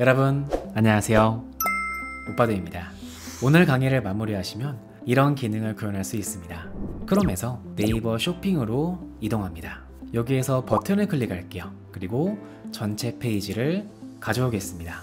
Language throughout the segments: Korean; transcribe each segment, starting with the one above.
여러분 안녕하세요 오빠도입니다 오늘 강의를 마무리하시면 이런 기능을 구현할 수 있습니다 크롬에서 네이버 쇼핑으로 이동합니다 여기에서 버튼을 클릭할게요 그리고 전체 페이지를 가져오겠습니다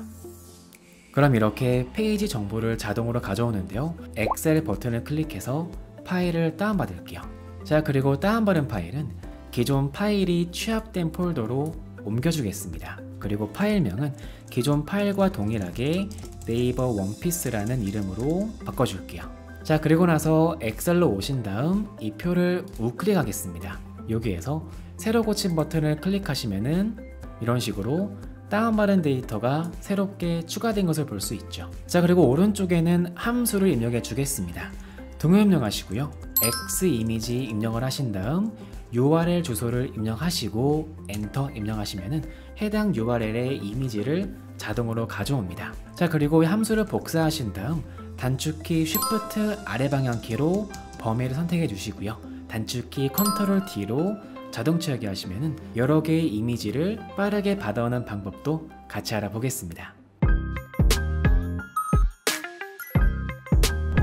그럼 이렇게 페이지 정보를 자동으로 가져오는데요 엑셀 버튼을 클릭해서 파일을 다운받을게요 자 그리고 다운받은 파일은 기존 파일이 취합된 폴더로 옮겨주겠습니다. 그리고 파일명은 기존 파일과 동일하게 네이버 원피스라는 이름으로 바꿔줄게요. 자 그리고 나서 엑셀로 오신 다음 이 표를 우클릭하겠습니다. 여기에서 새로 고친 버튼을 클릭하시면은 이런 식으로 다운받은 데이터가 새롭게 추가된 것을 볼 수 있죠. 자 그리고 오른쪽에는 함수를 입력해 주겠습니다. 동요 입력하시고요. X 이미지 입력을 하신 다음 URL 주소를 입력하시고 엔터 입력하시면 해당 URL의 이미지를 자동으로 가져옵니다. 자 그리고 함수를 복사하신 다음 단축키 Shift 아래 방향키로 범위를 선택해 주시고요. 단축키 Ctrl D로 자동 채우기 하시면 여러 개의 이미지를 빠르게 받아오는 방법도 같이 알아보겠습니다.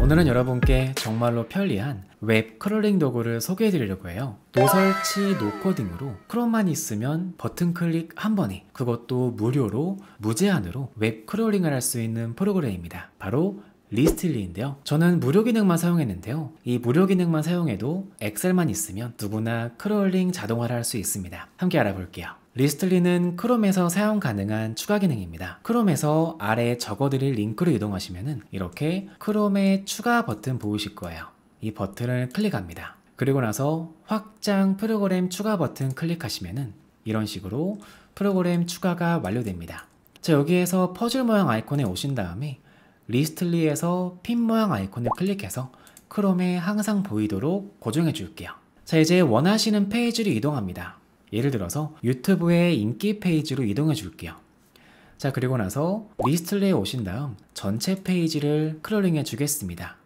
오늘은 여러분께 정말로 편리한 웹 크롤링 도구를 소개해 드리려고 해요 노설치 노코딩으로 크롬만 있으면 버튼 클릭 한 번에 그것도 무료로 무제한으로 웹 크롤링을 할 수 있는 프로그램입니다 바로 리스틸리인데요 저는 무료 기능만 사용했는데요 이 무료 기능만 사용해도 엑셀만 있으면 누구나 크롤링 자동화를 할 수 있습니다 함께 알아볼게요 리스틀리는 크롬에서 사용 가능한 추가 기능입니다. 크롬에서 아래 적어드릴 링크로 이동하시면 이렇게 크롬의 추가 버튼 보이실 거예요. 이 버튼을 클릭합니다. 그리고 나서 확장 프로그램 추가 버튼 클릭하시면 이런 식으로 프로그램 추가가 완료됩니다. 자 여기에서 퍼즐 모양 아이콘에 오신 다음에 리스틀리에서핀 모양 아이콘을 클릭해서 크롬에 항상 보이도록 고정해 줄게요. 자 이제 원하시는 페이지로 이동합니다. 예를 들어서 유튜브의 인기 페이지로 이동해 줄게요. 자 그리고 나서 리스트레에 오신 다음 전체 페이지를 크롤링해 주겠습니다.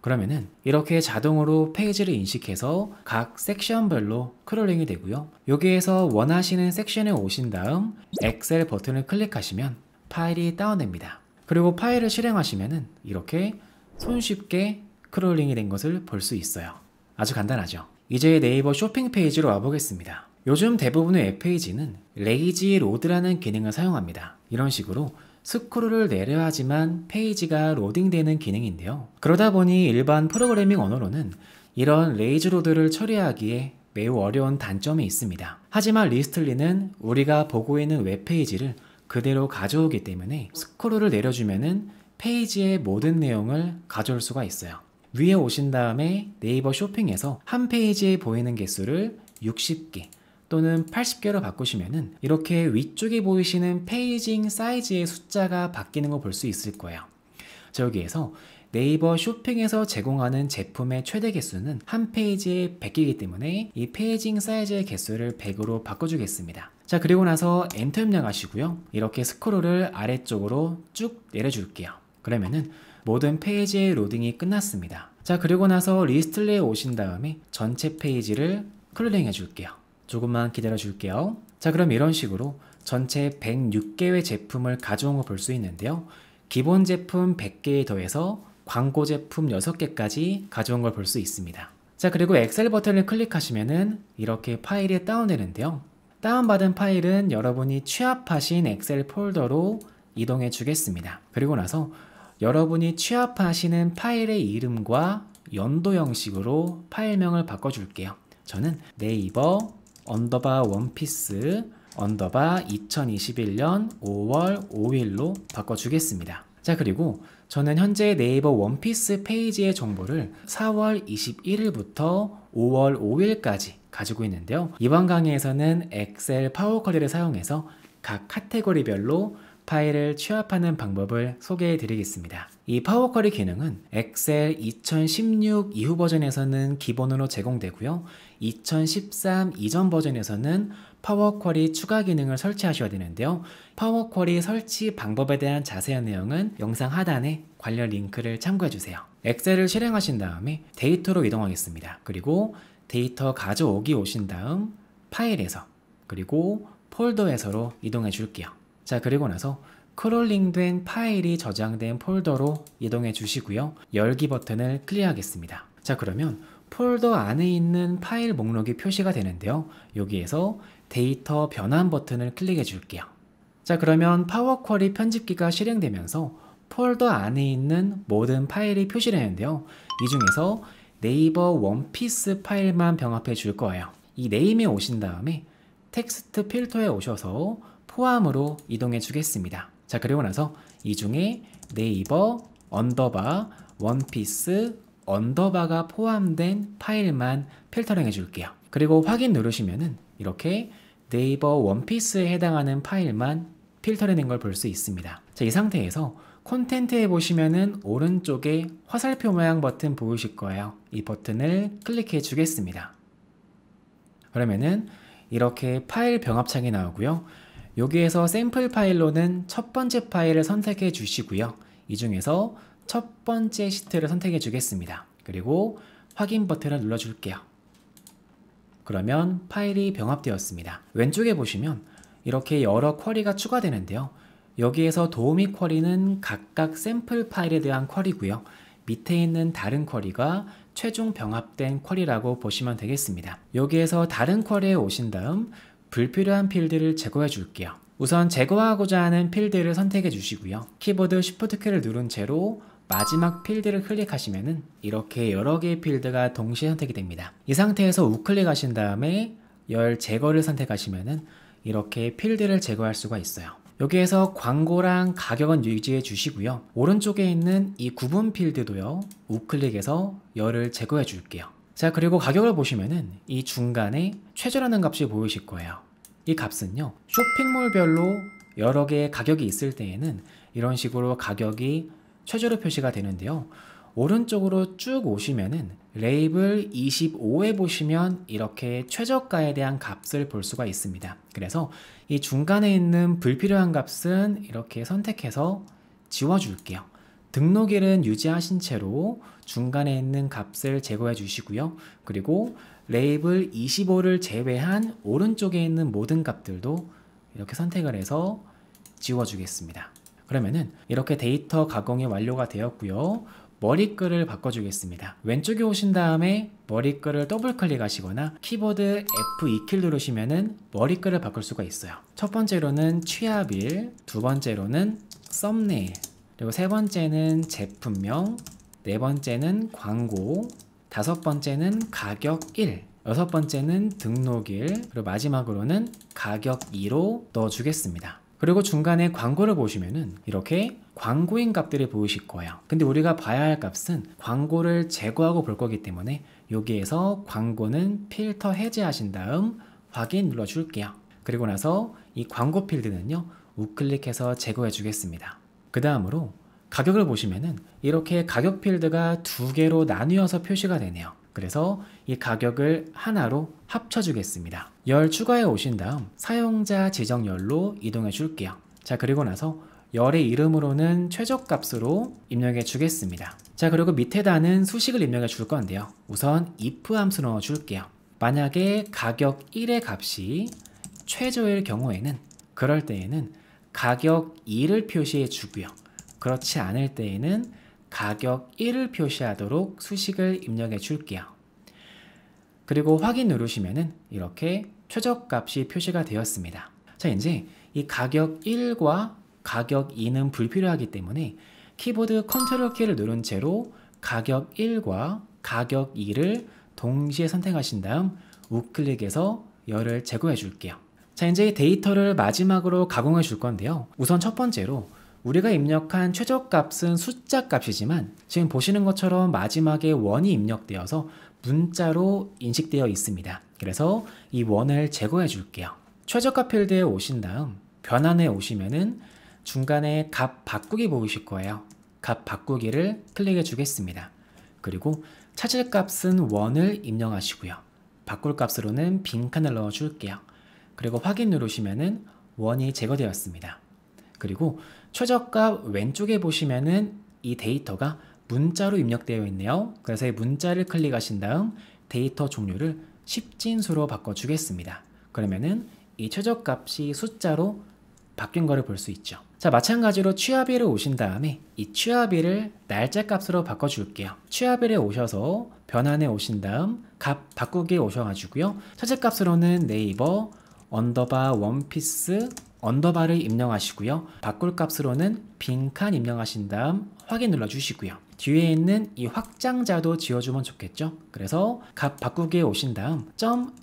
그러면은 이렇게 자동으로 페이지를 인식해서 각 섹션별로 크롤링이 되고요. 여기에서 원하시는 섹션에 오신 다음 엑셀 버튼을 클릭하시면 파일이 다운됩니다. 그리고 파일을 실행하시면은 이렇게 손쉽게 크롤링이 된 것을 볼 수 있어요. 아주 간단하죠? 이제 네이버 쇼핑 페이지로 와보겠습니다. 요즘 대부분의 웹페이지는 레이지 로드라는 기능을 사용합니다. 이런 식으로 스크롤을 내려 하지만 페이지가 로딩되는 기능인데요. 그러다 보니 일반 프로그래밍 언어로는 이런 레이지 로드를 처리하기에 매우 어려운 단점이 있습니다. 하지만 리스틀리는 우리가 보고 있는 웹페이지를 그대로 가져오기 때문에 스크롤을 내려주면은 페이지의 모든 내용을 가져올 수가 있어요. 위에 오신 다음에 네이버 쇼핑에서 한 페이지에 보이는 개수를 60개 또는 80개로 바꾸시면 이렇게 위쪽에 보이시는 페이징 사이즈의 숫자가 바뀌는 걸볼수 있을 거예요. 자, 여기에서 네이버 쇼핑에서 제공하는 제품의 최대 개수는 한 페이지에 100개이기 때문에 이 페이징 사이즈의 개수를 100으로 바꿔주겠습니다. 자 그리고 나서 엔터 입력하시고요. 이렇게 스크롤을 아래쪽으로 쭉 내려줄게요. 그러면은 모든 페이지의 로딩이 끝났습니다. 자 그리고 나서 리스트레에 오신 다음에 전체 페이지를 클로링해 줄게요. 조금만 기다려 줄게요. 자 그럼 이런 식으로 전체 106개의 제품을 가져온 거볼수 있는데요. 기본 제품 100개에 더해서 광고 제품 6개까지 가져온 걸 볼 수 있습니다. 자 그리고 엑셀 버튼을 클릭하시면은 이렇게 파일이 다운되는데요. 다운받은 파일은 여러분이 취합하신 엑셀 폴더로 이동해 주겠습니다. 그리고 나서 여러분이 취합하시는 파일의 이름과 연도 형식으로 파일명을 바꿔줄게요. 저는 네이버 언더바 원피스 언더바 2021년 5월 5일로 바꿔주겠습니다. 자 그리고 저는 현재 네이버 원피스 페이지의 정보를 4월 21일부터 5월 5일까지 가지고 있는데요. 이번 강의에서는 엑셀 파워커리를 사용해서 각 카테고리별로 파일을 취합하는 방법을 소개해 드리겠습니다. 이 파워쿼리 기능은 엑셀 2016 이후 버전에서는 기본으로 제공되고요. 2013 이전 버전에서는 파워쿼리 추가 기능을 설치하셔야 되는데요. 파워쿼리 설치 방법에 대한 자세한 내용은 영상 하단에 관련 링크를 참고해 주세요. 엑셀을 실행하신 다음에 데이터로 이동하겠습니다. 그리고 데이터 가져오기 오신 다음 파일에서 그리고 폴더에서로 이동해 줄게요. 자 그리고 나서 크롤링된 파일이 저장된 폴더로 이동해 주시고요. 열기 버튼을 클릭하겠습니다. 자 그러면 폴더 안에 있는 파일 목록이 표시가 되는데요. 여기에서 데이터 변환 버튼을 클릭해 줄게요. 자 그러면 파워쿼리 편집기가 실행되면서 폴더 안에 있는 모든 파일이 표시되는데요. 이 중에서 네이버 원피스 파일만 병합해 줄 거예요. 이 네임에 오신 다음에 텍스트 필터에 오셔서 포함으로 이동해 주겠습니다. 자 그리고 나서 이 중에 네이버 언더바 원피스 언더바가 포함된 파일만 필터링 해줄게요. 그리고 확인 누르시면은 이렇게 네이버 원피스에 해당하는 파일만 필터링된 걸 볼 수 있습니다. 자, 이 상태에서 콘텐트에 보시면은 오른쪽에 화살표 모양 버튼 보이실 거예요. 이 버튼을 클릭해 주겠습니다. 그러면은 이렇게 파일 병합창이 나오고요. 여기에서 샘플 파일로는 첫 번째 파일을 선택해 주시고요. 이 중에서 첫 번째 시트를 선택해 주겠습니다. 그리고 확인 버튼을 눌러 줄게요. 그러면 파일이 병합되었습니다. 왼쪽에 보시면 이렇게 여러 쿼리가 추가되는데요. 여기에서 도우미 쿼리는 각각 샘플 파일에 대한 쿼리고요. 밑에 있는 다른 쿼리가 최종 병합된 쿼리라고 보시면 되겠습니다. 여기에서 다른 쿼리에 오신 다음 불필요한 필드를 제거해 줄게요. 우선 제거하고자 하는 필드를 선택해 주시고요. 키보드 s h i f 키를 누른 채로 마지막 필드를 클릭하시면 이렇게 여러 개의 필드가 동시에 선택이 됩니다. 이 상태에서 우클릭하신 다음에 열 제거를 선택하시면 이렇게 필드를 제거할 수가 있어요. 여기에서 광고랑 가격은 유지해 주시고요. 오른쪽에 있는 이 구분 필드도요. 우클릭해서 열을 제거해 줄게요. 자 그리고 가격을 보시면은 이 중간에 최저라는 값이 보이실 거예요 이 값은요 쇼핑몰별로 여러 개의 가격이 있을 때에는 이런 식으로 가격이 최저로 표시가 되는데요 오른쪽으로 쭉 오시면은 레이블 25에 보시면 이렇게 최저가에 대한 값을 볼 수가 있습니다 그래서 이 중간에 있는 불필요한 값은 이렇게 선택해서 지워줄게요 등록일은 유지하신 채로 중간에 있는 값을 제거해 주시고요. 그리고 레이블 25를 제외한 오른쪽에 있는 모든 값들도 이렇게 선택을 해서 지워주겠습니다. 그러면은 이렇게 데이터 가공이 완료가 되었고요. 머리글을 바꿔주겠습니다. 왼쪽에 오신 다음에 머리글을 더블 클릭하시거나 키보드 F2키를 누르시면은 머리글을 바꿀 수가 있어요. 첫 번째로는 취합일, 두 번째로는 썸네일, 그리고 세 번째는 제품명, 네 번째는 광고, 다섯 번째는 가격 1, 여섯 번째는 등록일, 그리고 마지막으로는 가격 2로 넣어주겠습니다. 그리고 중간에 광고를 보시면은 이렇게 광고인 값들이 보이실 거예요. 근데 우리가 봐야 할 값은 광고를 제거하고 볼 거기 때문에 여기에서 광고는 필터 해제하신 다음 확인 눌러줄게요. 그리고 나서 이 광고 필드는요, 우클릭해서 제거해 주겠습니다. 그 다음으로 가격을 보시면은 이렇게 가격 필드가 두 개로 나뉘어서 표시가 되네요. 그래서 이 가격을 하나로 합쳐주겠습니다. 열 추가해 오신 다음 사용자 지정열로 이동해 줄게요. 자 그리고 나서 열의 이름으로는 최적값으로 입력해 주겠습니다. 자 그리고 밑에다는 수식을 입력해 줄 건데요. 우선 if 함수 넣어 줄게요. 만약에 가격 1의 값이 최저일 경우에는 그럴 때에는 가격 2를 표시해 주고요. 그렇지 않을 때에는 가격 1을 표시하도록 수식을 입력해 줄게요. 그리고 확인 누르시면은 이렇게 최적값이 표시가 되었습니다. 자, 이제 이 가격 1과 가격 2는 불필요하기 때문에 키보드 컨트롤 키를 누른 채로 가격 1과 가격 2를 동시에 선택하신 다음 우클릭해서 열을 제거해 줄게요. 자 이제 데이터를 마지막으로 가공해 줄 건데요 우선 첫 번째로 우리가 입력한 최적값은 숫자 값이지만 지금 보시는 것처럼 마지막에 원이 입력되어서 문자로 인식되어 있습니다 그래서 이 원을 제거해 줄게요 최저값 필드에 오신 다음 변환에 오시면은 중간에 값 바꾸기 보이실 거예요 값 바꾸기를 클릭해 주겠습니다 그리고 찾을 값은 원을 입력하시고요 바꿀 값으로는 빈칸을 넣어 줄게요 그리고 확인 누르시면은 원이 제거되었습니다. 그리고 최저값 왼쪽에 보시면은 이 데이터가 문자로 입력되어 있네요. 그래서 이 문자를 클릭하신 다음 데이터 종류를 1 0진수로 바꿔주겠습니다. 그러면은 이 최저값이 숫자로 바뀐 거를 볼 수 있죠. 자 마찬가지로 취합일을 오신 다음에 이 취합일을 날짜 값으로 바꿔줄게요. 취합일에 오셔서 변환에 오신 다음 값 바꾸기에 오셔가지고요. 최저 값으로는 네이버 언더바 원피스 언더바를 입력하시고요. 바꿀 값으로는 빈칸 입력하신 다음 확인 눌러주시고요. 뒤에 있는 이 확장자도 지워주면 좋겠죠? 그래서 값 바꾸기에 오신 다음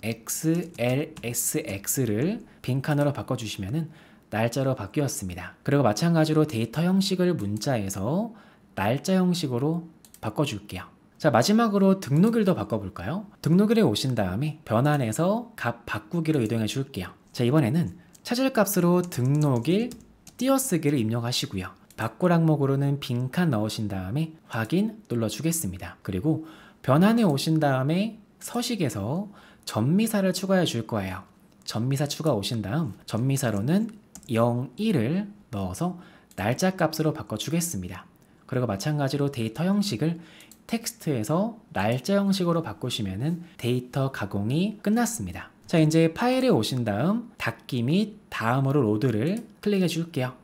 .xlsx를 빈칸으로 바꿔주시면 날짜로 바뀌었습니다. 그리고 마찬가지로 데이터 형식을 문자에서 날짜 형식으로 바꿔줄게요. 자 마지막으로 등록일도 바꿔볼까요? 등록일에 오신 다음에 변환해서 값 바꾸기로 이동해 줄게요. 자 이번에는 찾을 값으로 등록일 띄어쓰기를 입력하시고요. 바꿀 항목으로는 빈칸 넣으신 다음에 확인 눌러주겠습니다. 그리고 변환에 오신 다음에 서식에서 전미사를 추가해 줄 거예요. 전미사 추가 오신 다음 전미사로는 0, 1을 넣어서 날짜 값으로 바꿔주겠습니다. 그리고 마찬가지로 데이터 형식을 텍스트에서 날짜 형식으로 바꾸시면 데이터 가공이 끝났습니다. 자 이제 파일에 오신 다음 닫기 및 다음으로 로드를 클릭해 줄게요.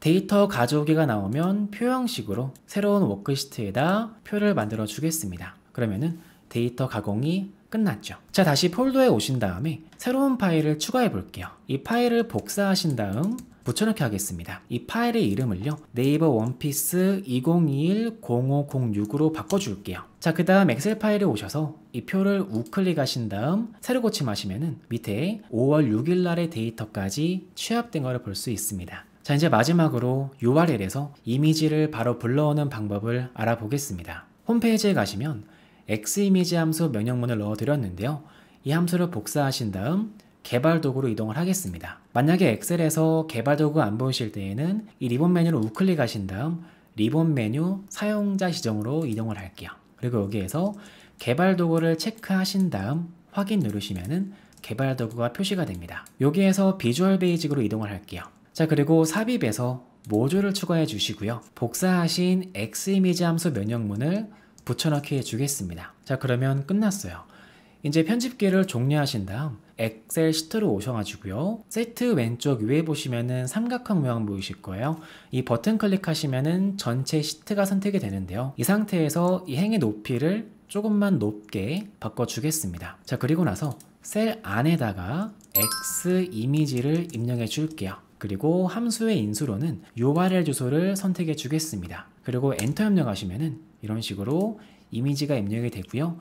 데이터 가져오기가 나오면 표 형식으로 새로운 워크시트에다 표를 만들어 주겠습니다. 그러면은 데이터 가공이 끝났죠. 자 다시 폴더에 오신 다음에 새로운 파일을 추가해 볼게요. 이 파일을 복사하신 다음 붙여넣기 하겠습니다. 이 파일의 이름을요. 네이버 원피스 2021-0506으로 바꿔줄게요. 자, 그 다음 엑셀 파일에 오셔서 이 표를 우클릭하신 다음 새로 고침하시면은 밑에 5월 6일 날의 데이터까지 취합된 것을 볼 수 있습니다. 자 이제 마지막으로 URL에서 이미지를 바로 불러오는 방법을 알아보겠습니다. 홈페이지에 가시면 ximage함수 명령문을 넣어드렸는데요. 이 함수를 복사하신 다음 개발 도구로 이동을 하겠습니다. 만약에 엑셀에서 개발 도구 안 보이실 때에는 이 리본 메뉴를 우클릭하신 다음 리본 메뉴 사용자 지정으로 이동을 할게요. 그리고 여기에서 개발 도구를 체크하신 다음 확인 누르시면은 개발 도구가 표시가 됩니다. 여기에서 비주얼 베이직으로 이동을 할게요. 자 그리고 삽입에서 모듈을 추가해 주시고요. 복사하신 X 이미지 함수 면역문을 붙여넣기 해 주겠습니다. 자 그러면 끝났어요. 이제 편집기를 종료하신 다음 엑셀 시트로 오셔가지고요. 세트 왼쪽 위에 보시면은 삼각형 모양 보이실 거예요. 이 버튼 클릭하시면은 전체 시트가 선택이 되는데요. 이 상태에서 이 행의 높이를 조금만 높게 바꿔주겠습니다. 자 그리고 나서 셀 안에다가 X 이미지를 입력해 줄게요. 그리고 함수의 인수로는 URL 주소를 선택해 주겠습니다. 그리고 엔터 입력하시면은 이런 식으로 이미지가 입력이 되고요.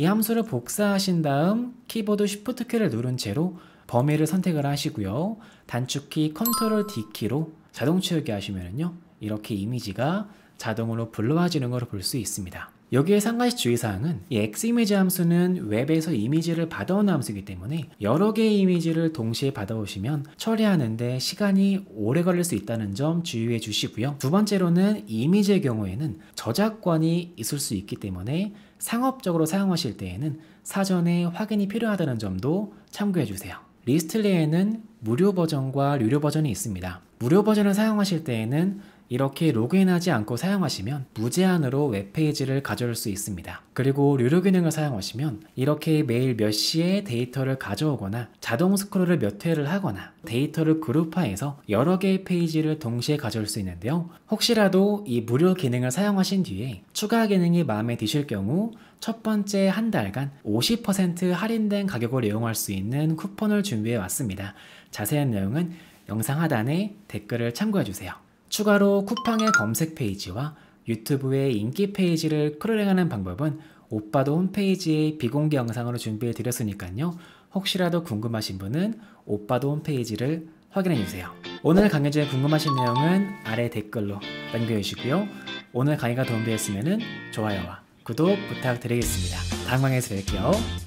이 함수를 복사하신 다음 키보드 Shift 키를 누른 채로 범위를 선택을 하시고요. 단축키 Ctrl D키로 자동 채우기 하시면요. 이렇게 이미지가 자동으로 불러와지는 걸 볼 수 있습니다. 여기에 한 가지 주의사항은 이 X이미지 함수는 웹에서 이미지를 받아온 함수이기 때문에 여러 개의 이미지를 동시에 받아오시면 처리하는데 시간이 오래 걸릴 수 있다는 점 주의해 주시고요. 두 번째로는 이미지의 경우에는 저작권이 있을 수 있기 때문에 상업적으로 사용하실 때에는 사전에 확인이 필요하다는 점도 참고해 주세요. 리스틀리에는 무료 버전과 유료 버전이 있습니다. 무료 버전을 사용하실 때에는 이렇게 로그인하지 않고 사용하시면 무제한으로 웹페이지를 가져올 수 있습니다. 그리고 유료 기능을 사용하시면 이렇게 매일 몇 시에 데이터를 가져오거나 자동 스크롤을 몇 회를 하거나 데이터를 그룹화해서 여러 개의 페이지를 동시에 가져올 수 있는데요. 혹시라도 이 무료 기능을 사용하신 뒤에 추가 기능이 마음에 드실 경우 첫 번째 한 달간 50% 할인된 가격을 이용할 수 있는 쿠폰을 준비해 왔습니다. 자세한 내용은 영상 하단에 댓글을 참고해 주세요. 추가로 쿠팡의 검색 페이지와 유튜브의 인기 페이지를 크롤링하는 방법은 오빠도 홈페이지의 비공개 영상으로 준비해 드렸으니까요. 혹시라도 궁금하신 분은 오빠도 홈페이지를 확인해 주세요. 오늘 강의 중에 궁금하신 내용은 아래 댓글로 남겨주시고요. 오늘 강의가 도움되었으면 좋아요와 구독 부탁드리겠습니다. 다음 강의에서 뵐게요.